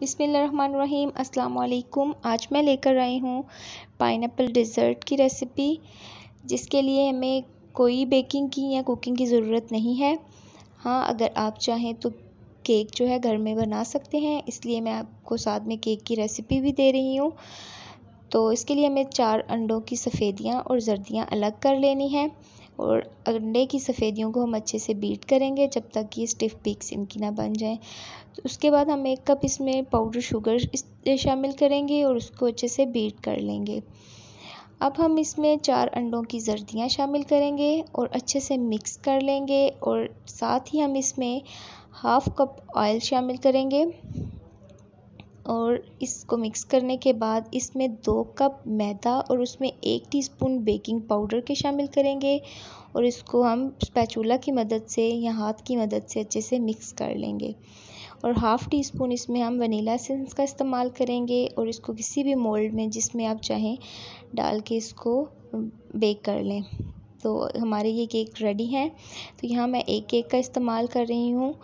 बिसमीम अल्लाम आज मैं लेकर आई हूँ पाइन डिज़र्ट की रेसिपी जिसके लिए हमें कोई बेकिंग की या कुकिंग की ज़रूरत नहीं है हाँ अगर आप चाहें तो केक जो है घर में बना सकते हैं इसलिए मैं आपको साथ में केक की रेसिपी भी दे रही हूँ तो इसके लिए हमें चार अंडों की सफ़ेदियाँ और जर्दियाँ अलग कर लेनी हैं और अंडे की सफ़ेदियों को हम अच्छे से बीट करेंगे जब तक ये स्टिफ़ पिक्स इनकी ना बन जाएँ तो उसके बाद हम एक कप इसमें पाउडर शुगर शामिल करेंगे और उसको अच्छे से बीट कर लेंगे अब हम इसमें चार अंडों की जर्दियाँ शामिल करेंगे और अच्छे से मिक्स कर लेंगे और साथ ही हम इसमें हाफ़ कप ऑयल शामिल करेंगे और इसको मिक्स करने के बाद इसमें दो कप मैदा और उसमें एक टीस्पून बेकिंग पाउडर के शामिल करेंगे और इसको हम स्पैचूला की मदद से या हाथ की मदद से अच्छे से मिक्स कर लेंगे और हाफ़ टी स्पून इसमें हम वनीला सेंस का इस्तेमाल करेंगे और इसको किसी भी मोल्ड में जिसमें आप चाहें डाल के इसको बेक कर लें तो हमारे ये केक रेडी हैं तो यहाँ मैं एक केक का इस्तेमाल कर रही हूँ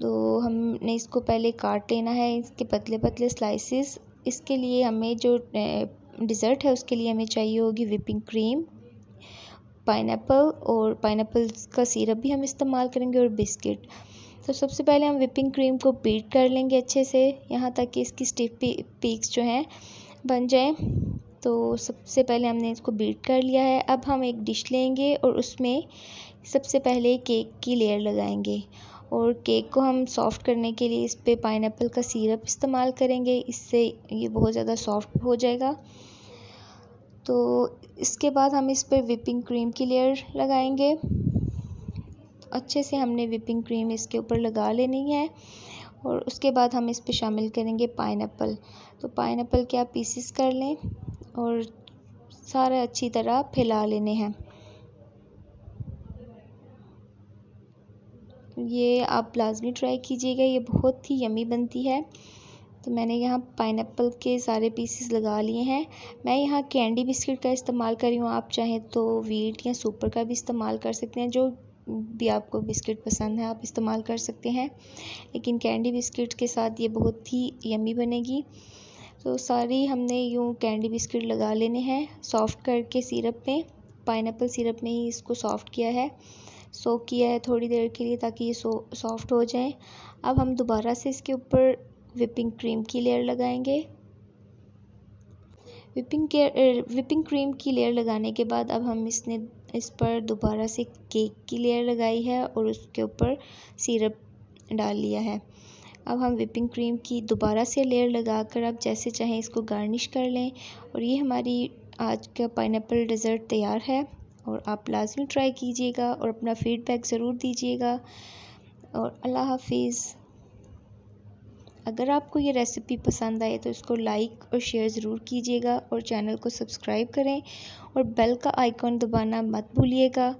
तो हमने इसको पहले काट लेना है इसके पतले पतले स्लाइसिस इसके लिए हमें जो डिज़र्ट है उसके लिए हमें चाहिए होगी विपिंग क्रीम पाइनएप्पल और पाइनएप्पल का सिरप भी हम इस्तेमाल करेंगे और बिस्किट तो सबसे पहले हम विपिंग क्रीम को बीट कर लेंगे अच्छे से यहाँ तक कि इसकी स्टिफ पीक्स जो हैं बन जाए तो सबसे पहले हमने इसको बीट कर लिया है अब हम एक डिश लेंगे और उसमें सबसे पहले केक की लेयर लगाएंगे और केक को हम सॉफ़्ट करने के लिए इस पर पाइनएप्पल का सीरप इस्तेमाल करेंगे इससे ये बहुत ज़्यादा सॉफ़्ट हो जाएगा तो इसके बाद हम इस पर विपिंग क्रीम की लेयर लगाएंगे अच्छे से हमने विपिंग क्रीम इसके ऊपर लगा लेनी है और उसके बाद हम इस पर शामिल करेंगे पाइनएप्पल तो पाइनएप्पल के आप पीसीस कर लें और सारे अच्छी तरह फैला लेने हैं ये आप लाजमी ट्राई कीजिएगा ये बहुत ही यमी बनती है तो मैंने यहाँ पाइन के सारे पीसेस लगा लिए हैं मैं यहाँ कैंडी बिस्किट का इस्तेमाल कर रही हूँ आप चाहें तो वीट या सुपर का भी इस्तेमाल कर सकते हैं जो भी आपको बिस्किट पसंद है आप इस्तेमाल कर सकते हैं लेकिन कैंडी बिस्किट के साथ ये बहुत ही यमी बनेगी तो सारी हमने यूँ कैंडी बिस्किट लगा लेने हैं सॉफ़्ट करके सिरप में पाइनएप्पल सिरप में ही इसको सॉफ़्ट किया है सोक किया है थोड़ी देर के लिए ताकि ये सॉफ़्ट हो जाए अब हम दोबारा से इसके ऊपर विपिंग क्रीम की लेयर लगाएंगे विपिंग केयर विपिंग क्रीम की लेयर लगाने के बाद अब हम इसने इस पर दोबारा से केक की लेयर लगाई है और उसके ऊपर सिरप डाल लिया है अब हम विपिंग क्रीम की दोबारा से लेयर लगा कर आप जैसे चाहें इसको गार्निश कर लें और ये हमारी आज का पाइनएप्पल डिज़र्ट तैयार है और आप लाजमी ट्राई कीजिएगा और अपना फ़ीडबैक ज़रूर दीजिएगा और अल्लाह हाफिज़ अगर आपको ये रेसिपी पसंद आए तो इसको लाइक और शेयर ज़रूर कीजिएगा और चैनल को सब्सक्राइब करें और बेल का आइकॉन दबाना मत भूलिएगा